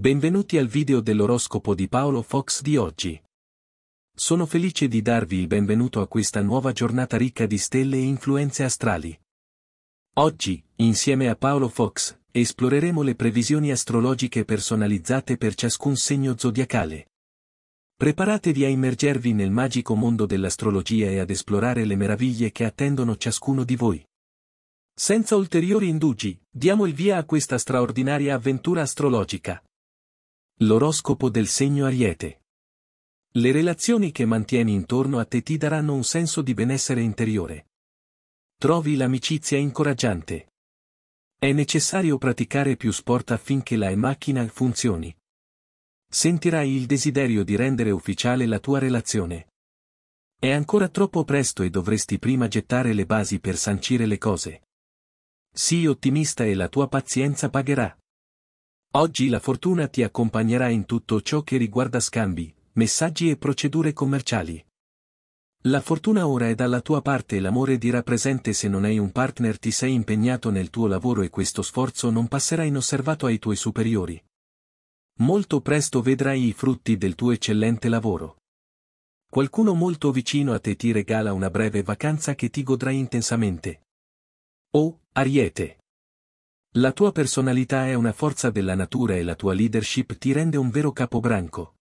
Benvenuti al video dell'oroscopo di Paolo Fox di oggi. Sono felice di darvi il benvenuto a questa nuova giornata ricca di stelle e influenze astrali. Oggi, insieme a Paolo Fox, esploreremo le previsioni astrologiche personalizzate per ciascun segno zodiacale. Preparatevi a immergervi nel magico mondo dell'astrologia e ad esplorare le meraviglie che attendono ciascuno di voi. Senza ulteriori indugi, diamo il via a questa straordinaria avventura astrologica. L'oroscopo del segno Ariete. Le relazioni che mantieni intorno a te ti daranno un senso di benessere interiore. Trovi l'amicizia incoraggiante. È necessario praticare più sport affinché la e-macchina funzioni. Sentirai il desiderio di rendere ufficiale la tua relazione. È ancora troppo presto e dovresti prima gettare le basi per sancire le cose. Sii ottimista e la tua pazienza pagherà. Oggi la fortuna ti accompagnerà in tutto ciò che riguarda scambi, messaggi e procedure commerciali. La fortuna ora è dalla tua parte e l'amore dirà presente se non hai un partner ti sei impegnato nel tuo lavoro e questo sforzo non passerà inosservato ai tuoi superiori. Molto presto vedrai i frutti del tuo eccellente lavoro. Qualcuno molto vicino a te ti regala una breve vacanza che ti godrai intensamente. Oh, Ariete! La tua personalità è una forza della natura e la tua leadership ti rende un vero capobranco.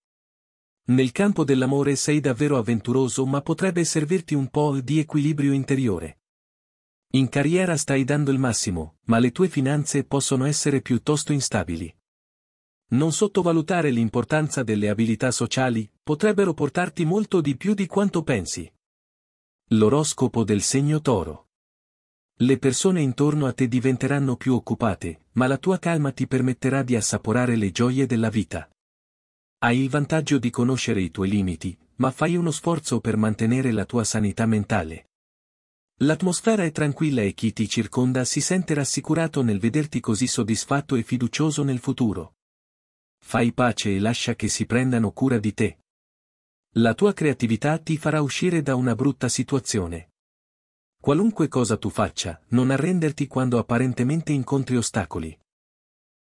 Nel campo dell'amore sei davvero avventuroso ma potrebbe servirti un po' di equilibrio interiore. In carriera stai dando il massimo, ma le tue finanze possono essere piuttosto instabili. Non sottovalutare l'importanza delle abilità sociali, potrebbero portarti molto di più di quanto pensi. L'oroscopo del segno toro. Le persone intorno a te diventeranno più occupate, ma la tua calma ti permetterà di assaporare le gioie della vita. Hai il vantaggio di conoscere i tuoi limiti, ma fai uno sforzo per mantenere la tua sanità mentale. L'atmosfera è tranquilla e chi ti circonda si sente rassicurato nel vederti così soddisfatto e fiducioso nel futuro. Fai pace e lascia che si prendano cura di te. La tua creatività ti farà uscire da una brutta situazione. Qualunque cosa tu faccia, non arrenderti quando apparentemente incontri ostacoli.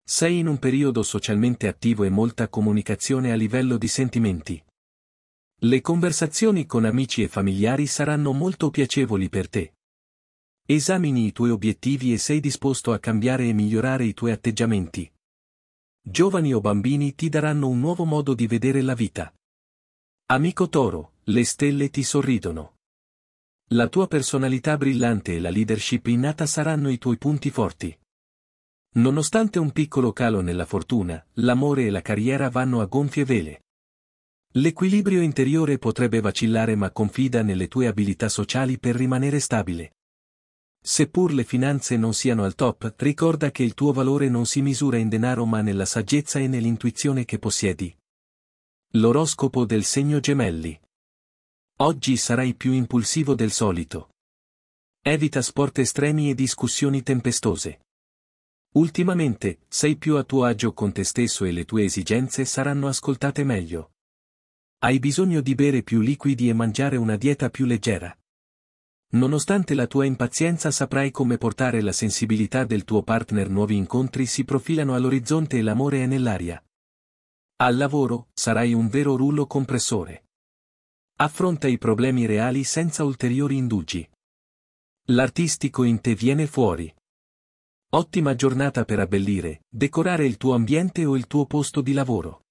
Sei in un periodo socialmente attivo e molta comunicazione a livello di sentimenti. Le conversazioni con amici e familiari saranno molto piacevoli per te. Esamini i tuoi obiettivi e sei disposto a cambiare e migliorare i tuoi atteggiamenti. Giovani o bambini ti daranno un nuovo modo di vedere la vita. Amico toro, le stelle ti sorridono. La tua personalità brillante e la leadership innata saranno i tuoi punti forti. Nonostante un piccolo calo nella fortuna, l'amore e la carriera vanno a gonfie vele. L'equilibrio interiore potrebbe vacillare ma confida nelle tue abilità sociali per rimanere stabile. Seppur le finanze non siano al top, ricorda che il tuo valore non si misura in denaro ma nella saggezza e nell'intuizione che possiedi. L'oroscopo del segno gemelli. Oggi sarai più impulsivo del solito. Evita sport estremi e discussioni tempestose. Ultimamente, sei più a tuo agio con te stesso e le tue esigenze saranno ascoltate meglio. Hai bisogno di bere più liquidi e mangiare una dieta più leggera. Nonostante la tua impazienza saprai come portare la sensibilità del tuo partner nuovi incontri si profilano all'orizzonte e l'amore è nell'aria. Al lavoro, sarai un vero rullo compressore. Affronta i problemi reali senza ulteriori indugi. L'artistico in te viene fuori. Ottima giornata per abbellire, decorare il tuo ambiente o il tuo posto di lavoro.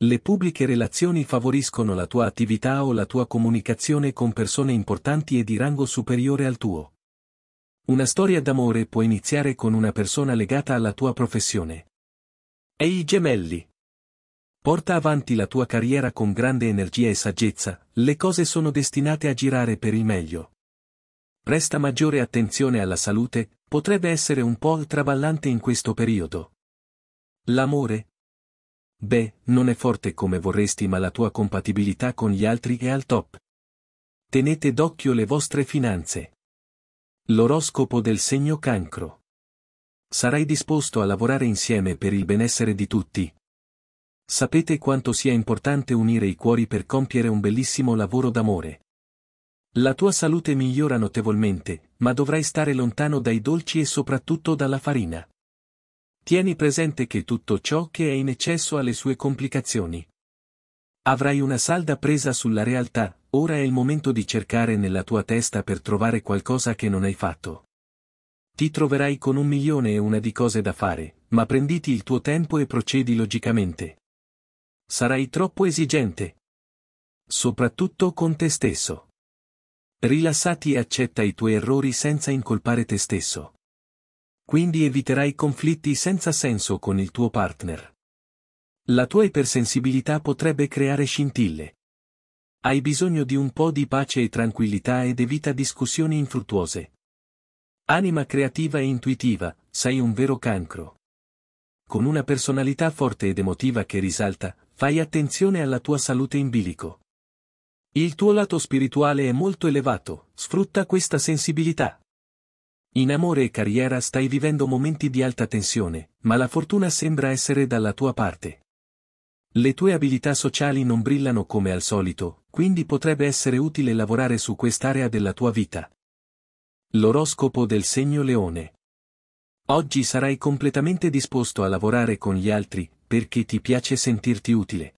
Le pubbliche relazioni favoriscono la tua attività o la tua comunicazione con persone importanti e di rango superiore al tuo. Una storia d'amore può iniziare con una persona legata alla tua professione. E i gemelli. Porta avanti la tua carriera con grande energia e saggezza, le cose sono destinate a girare per il meglio. Presta maggiore attenzione alla salute, potrebbe essere un po' traballante in questo periodo. L'amore? Beh, non è forte come vorresti ma la tua compatibilità con gli altri è al top. Tenete d'occhio le vostre finanze. L'oroscopo del segno cancro. Sarai disposto a lavorare insieme per il benessere di tutti, Sapete quanto sia importante unire i cuori per compiere un bellissimo lavoro d'amore. La tua salute migliora notevolmente, ma dovrai stare lontano dai dolci e soprattutto dalla farina. Tieni presente che tutto ciò che è in eccesso ha le sue complicazioni. Avrai una salda presa sulla realtà, ora è il momento di cercare nella tua testa per trovare qualcosa che non hai fatto. Ti troverai con un milione e una di cose da fare, ma prenditi il tuo tempo e procedi logicamente. Sarai troppo esigente. Soprattutto con te stesso. Rilassati e accetta i tuoi errori senza incolpare te stesso. Quindi eviterai conflitti senza senso con il tuo partner. La tua ipersensibilità potrebbe creare scintille. Hai bisogno di un po' di pace e tranquillità ed evita discussioni infruttuose. Anima creativa e intuitiva, sei un vero cancro. Con una personalità forte ed emotiva che risalta, Fai attenzione alla tua salute in bilico. Il tuo lato spirituale è molto elevato, sfrutta questa sensibilità. In amore e carriera stai vivendo momenti di alta tensione, ma la fortuna sembra essere dalla tua parte. Le tue abilità sociali non brillano come al solito, quindi potrebbe essere utile lavorare su quest'area della tua vita. L'oroscopo del segno leone. Oggi sarai completamente disposto a lavorare con gli altri, perché ti piace sentirti utile.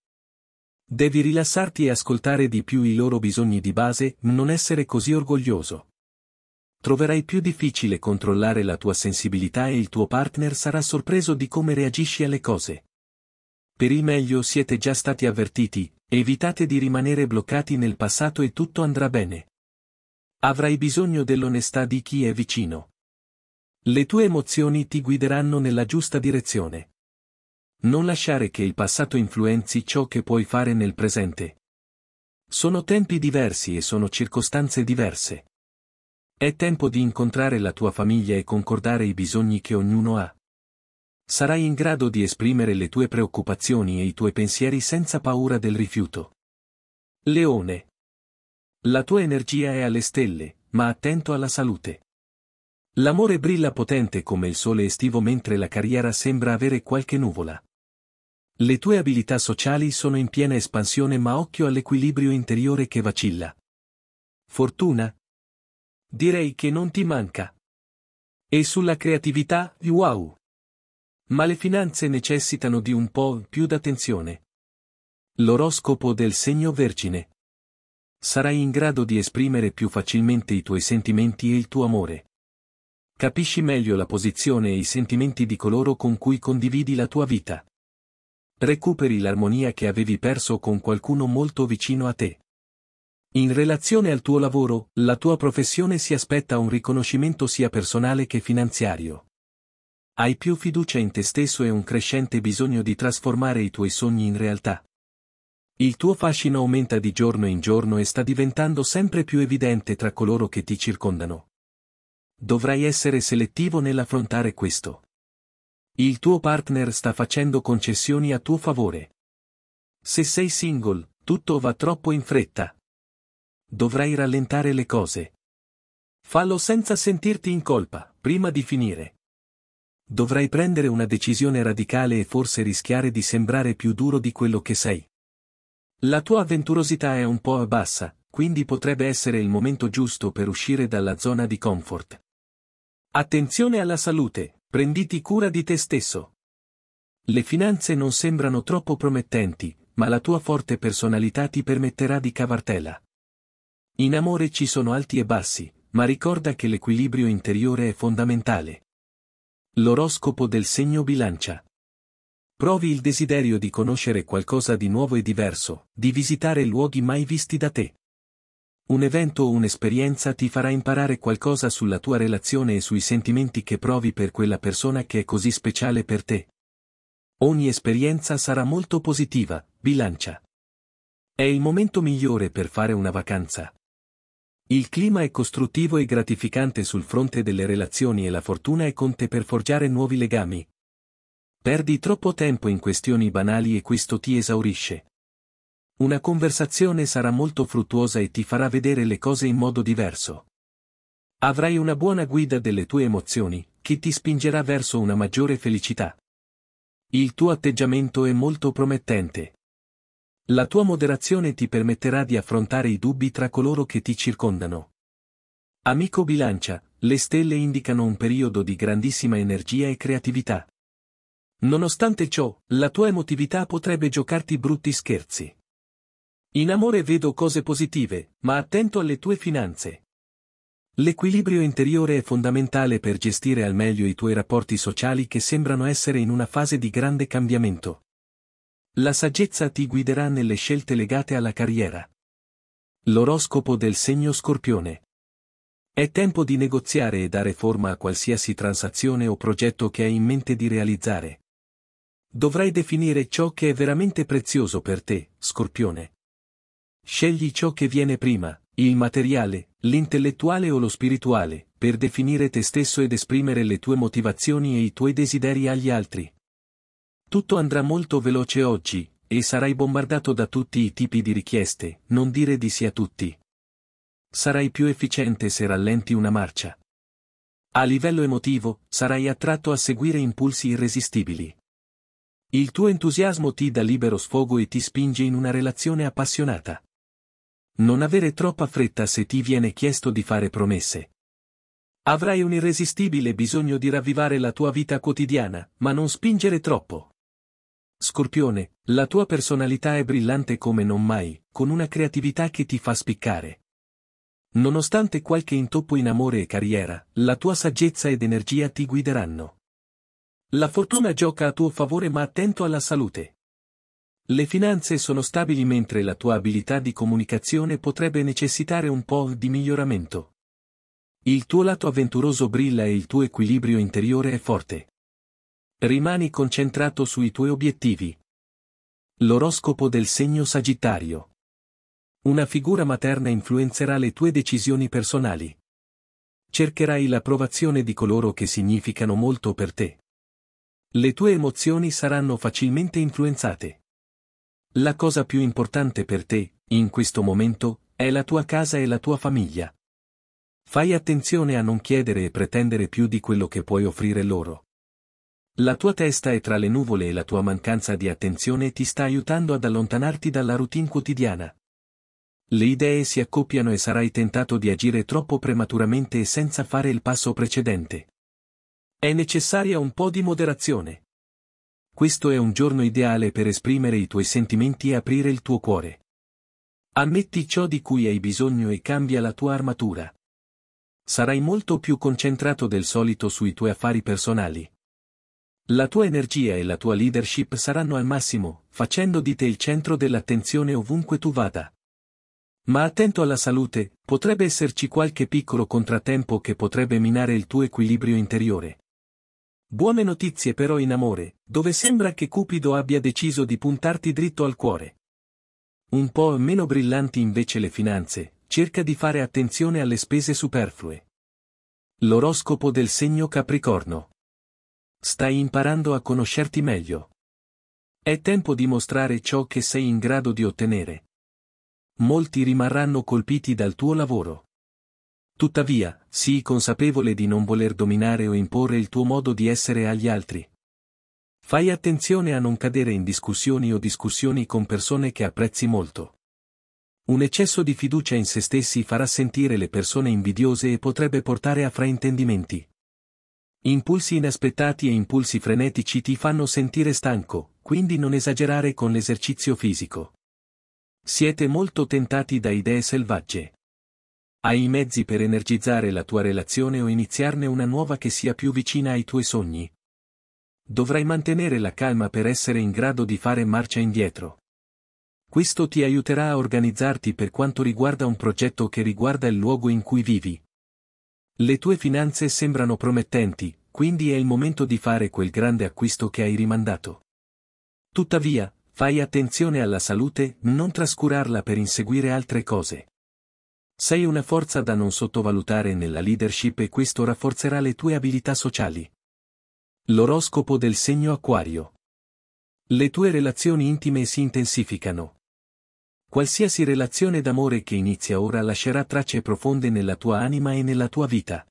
Devi rilassarti e ascoltare di più i loro bisogni di base, non essere così orgoglioso. Troverai più difficile controllare la tua sensibilità e il tuo partner sarà sorpreso di come reagisci alle cose. Per il meglio siete già stati avvertiti, evitate di rimanere bloccati nel passato e tutto andrà bene. Avrai bisogno dell'onestà di chi è vicino. Le tue emozioni ti guideranno nella giusta direzione. Non lasciare che il passato influenzi ciò che puoi fare nel presente. Sono tempi diversi e sono circostanze diverse. È tempo di incontrare la tua famiglia e concordare i bisogni che ognuno ha. Sarai in grado di esprimere le tue preoccupazioni e i tuoi pensieri senza paura del rifiuto. Leone. La tua energia è alle stelle, ma attento alla salute. L'amore brilla potente come il sole estivo mentre la carriera sembra avere qualche nuvola. Le tue abilità sociali sono in piena espansione ma occhio all'equilibrio interiore che vacilla. Fortuna? Direi che non ti manca. E sulla creatività, wow! Ma le finanze necessitano di un po' più d'attenzione. L'oroscopo del segno Vergine. Sarai in grado di esprimere più facilmente i tuoi sentimenti e il tuo amore. Capisci meglio la posizione e i sentimenti di coloro con cui condividi la tua vita recuperi l'armonia che avevi perso con qualcuno molto vicino a te. In relazione al tuo lavoro, la tua professione si aspetta un riconoscimento sia personale che finanziario. Hai più fiducia in te stesso e un crescente bisogno di trasformare i tuoi sogni in realtà. Il tuo fascino aumenta di giorno in giorno e sta diventando sempre più evidente tra coloro che ti circondano. Dovrai essere selettivo nell'affrontare questo. Il tuo partner sta facendo concessioni a tuo favore. Se sei single, tutto va troppo in fretta. Dovrai rallentare le cose. Fallo senza sentirti in colpa, prima di finire. Dovrai prendere una decisione radicale e forse rischiare di sembrare più duro di quello che sei. La tua avventurosità è un po' bassa, quindi potrebbe essere il momento giusto per uscire dalla zona di comfort. Attenzione alla salute, Prenditi cura di te stesso. Le finanze non sembrano troppo promettenti, ma la tua forte personalità ti permetterà di cavartela. In amore ci sono alti e bassi, ma ricorda che l'equilibrio interiore è fondamentale. L'oroscopo del segno bilancia. Provi il desiderio di conoscere qualcosa di nuovo e diverso, di visitare luoghi mai visti da te. Un evento o un'esperienza ti farà imparare qualcosa sulla tua relazione e sui sentimenti che provi per quella persona che è così speciale per te. Ogni esperienza sarà molto positiva, bilancia. È il momento migliore per fare una vacanza. Il clima è costruttivo e gratificante sul fronte delle relazioni e la fortuna è con te per forgiare nuovi legami. Perdi troppo tempo in questioni banali e questo ti esaurisce. Una conversazione sarà molto fruttuosa e ti farà vedere le cose in modo diverso. Avrai una buona guida delle tue emozioni, che ti spingerà verso una maggiore felicità. Il tuo atteggiamento è molto promettente. La tua moderazione ti permetterà di affrontare i dubbi tra coloro che ti circondano. Amico bilancia, le stelle indicano un periodo di grandissima energia e creatività. Nonostante ciò, la tua emotività potrebbe giocarti brutti scherzi. In amore vedo cose positive, ma attento alle tue finanze. L'equilibrio interiore è fondamentale per gestire al meglio i tuoi rapporti sociali che sembrano essere in una fase di grande cambiamento. La saggezza ti guiderà nelle scelte legate alla carriera. L'oroscopo del segno scorpione. È tempo di negoziare e dare forma a qualsiasi transazione o progetto che hai in mente di realizzare. Dovrai definire ciò che è veramente prezioso per te, Scorpione. Scegli ciò che viene prima, il materiale, l'intellettuale o lo spirituale, per definire te stesso ed esprimere le tue motivazioni e i tuoi desideri agli altri. Tutto andrà molto veloce oggi, e sarai bombardato da tutti i tipi di richieste, non dire di sì a tutti. Sarai più efficiente se rallenti una marcia. A livello emotivo, sarai attratto a seguire impulsi irresistibili. Il tuo entusiasmo ti dà libero sfogo e ti spinge in una relazione appassionata. Non avere troppa fretta se ti viene chiesto di fare promesse. Avrai un irresistibile bisogno di ravvivare la tua vita quotidiana, ma non spingere troppo. Scorpione, la tua personalità è brillante come non mai, con una creatività che ti fa spiccare. Nonostante qualche intoppo in amore e carriera, la tua saggezza ed energia ti guideranno. La fortuna gioca a tuo favore ma attento alla salute. Le finanze sono stabili mentre la tua abilità di comunicazione potrebbe necessitare un po' di miglioramento. Il tuo lato avventuroso brilla e il tuo equilibrio interiore è forte. Rimani concentrato sui tuoi obiettivi. L'oroscopo del segno Sagittario. Una figura materna influenzerà le tue decisioni personali. Cercherai l'approvazione di coloro che significano molto per te. Le tue emozioni saranno facilmente influenzate. La cosa più importante per te, in questo momento, è la tua casa e la tua famiglia. Fai attenzione a non chiedere e pretendere più di quello che puoi offrire loro. La tua testa è tra le nuvole e la tua mancanza di attenzione ti sta aiutando ad allontanarti dalla routine quotidiana. Le idee si accoppiano e sarai tentato di agire troppo prematuramente e senza fare il passo precedente. È necessaria un po' di moderazione questo è un giorno ideale per esprimere i tuoi sentimenti e aprire il tuo cuore. Ammetti ciò di cui hai bisogno e cambia la tua armatura. Sarai molto più concentrato del solito sui tuoi affari personali. La tua energia e la tua leadership saranno al massimo, facendo di te il centro dell'attenzione ovunque tu vada. Ma attento alla salute, potrebbe esserci qualche piccolo contrattempo che potrebbe minare il tuo equilibrio interiore. Buone notizie però in amore, dove sembra che Cupido abbia deciso di puntarti dritto al cuore. Un po' meno brillanti invece le finanze, cerca di fare attenzione alle spese superflue. L'oroscopo del segno Capricorno. Stai imparando a conoscerti meglio. È tempo di mostrare ciò che sei in grado di ottenere. Molti rimarranno colpiti dal tuo lavoro. Tuttavia, sii consapevole di non voler dominare o imporre il tuo modo di essere agli altri. Fai attenzione a non cadere in discussioni o discussioni con persone che apprezzi molto. Un eccesso di fiducia in se stessi farà sentire le persone invidiose e potrebbe portare a fraintendimenti. Impulsi inaspettati e impulsi frenetici ti fanno sentire stanco, quindi non esagerare con l'esercizio fisico. Siete molto tentati da idee selvagge. Hai i mezzi per energizzare la tua relazione o iniziarne una nuova che sia più vicina ai tuoi sogni? Dovrai mantenere la calma per essere in grado di fare marcia indietro. Questo ti aiuterà a organizzarti per quanto riguarda un progetto che riguarda il luogo in cui vivi. Le tue finanze sembrano promettenti, quindi è il momento di fare quel grande acquisto che hai rimandato. Tuttavia, fai attenzione alla salute, non trascurarla per inseguire altre cose. Sei una forza da non sottovalutare nella leadership e questo rafforzerà le tue abilità sociali. L'oroscopo del segno acquario. Le tue relazioni intime si intensificano. Qualsiasi relazione d'amore che inizia ora lascerà tracce profonde nella tua anima e nella tua vita.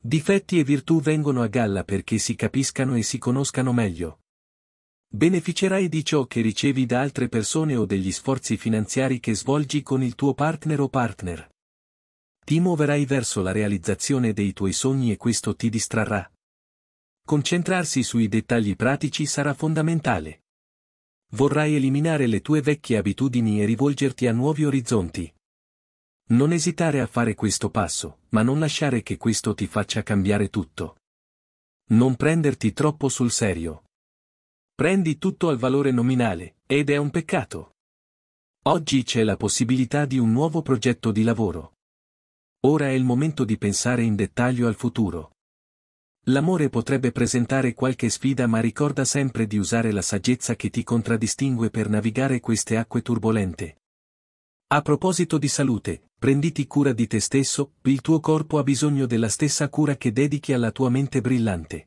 Difetti e virtù vengono a galla perché si capiscano e si conoscano meglio. Beneficerai di ciò che ricevi da altre persone o degli sforzi finanziari che svolgi con il tuo partner o partner. Ti muoverai verso la realizzazione dei tuoi sogni e questo ti distrarrà. Concentrarsi sui dettagli pratici sarà fondamentale. Vorrai eliminare le tue vecchie abitudini e rivolgerti a nuovi orizzonti. Non esitare a fare questo passo, ma non lasciare che questo ti faccia cambiare tutto. Non prenderti troppo sul serio prendi tutto al valore nominale, ed è un peccato. Oggi c'è la possibilità di un nuovo progetto di lavoro. Ora è il momento di pensare in dettaglio al futuro. L'amore potrebbe presentare qualche sfida ma ricorda sempre di usare la saggezza che ti contraddistingue per navigare queste acque turbolente. A proposito di salute, prenditi cura di te stesso, il tuo corpo ha bisogno della stessa cura che dedichi alla tua mente brillante.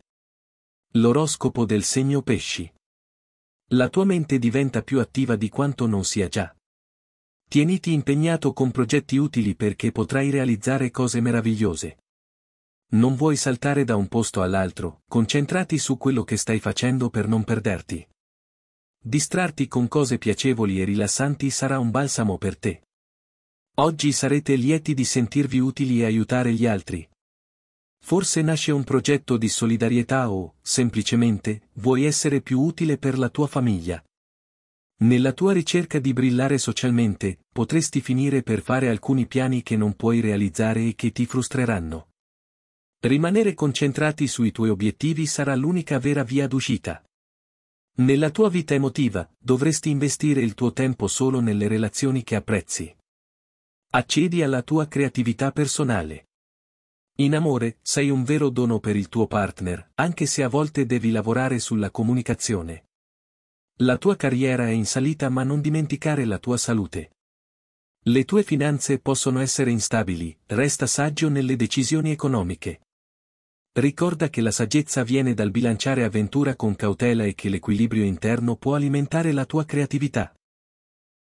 L'oroscopo del segno pesci. La tua mente diventa più attiva di quanto non sia già. Tieniti impegnato con progetti utili perché potrai realizzare cose meravigliose. Non vuoi saltare da un posto all'altro, concentrati su quello che stai facendo per non perderti. Distrarti con cose piacevoli e rilassanti sarà un balsamo per te. Oggi sarete lieti di sentirvi utili e aiutare gli altri, Forse nasce un progetto di solidarietà o, semplicemente, vuoi essere più utile per la tua famiglia. Nella tua ricerca di brillare socialmente, potresti finire per fare alcuni piani che non puoi realizzare e che ti frustreranno. Rimanere concentrati sui tuoi obiettivi sarà l'unica vera via d'uscita. Nella tua vita emotiva, dovresti investire il tuo tempo solo nelle relazioni che apprezzi. Accedi alla tua creatività personale. In amore, sei un vero dono per il tuo partner, anche se a volte devi lavorare sulla comunicazione. La tua carriera è in salita ma non dimenticare la tua salute. Le tue finanze possono essere instabili, resta saggio nelle decisioni economiche. Ricorda che la saggezza viene dal bilanciare avventura con cautela e che l'equilibrio interno può alimentare la tua creatività.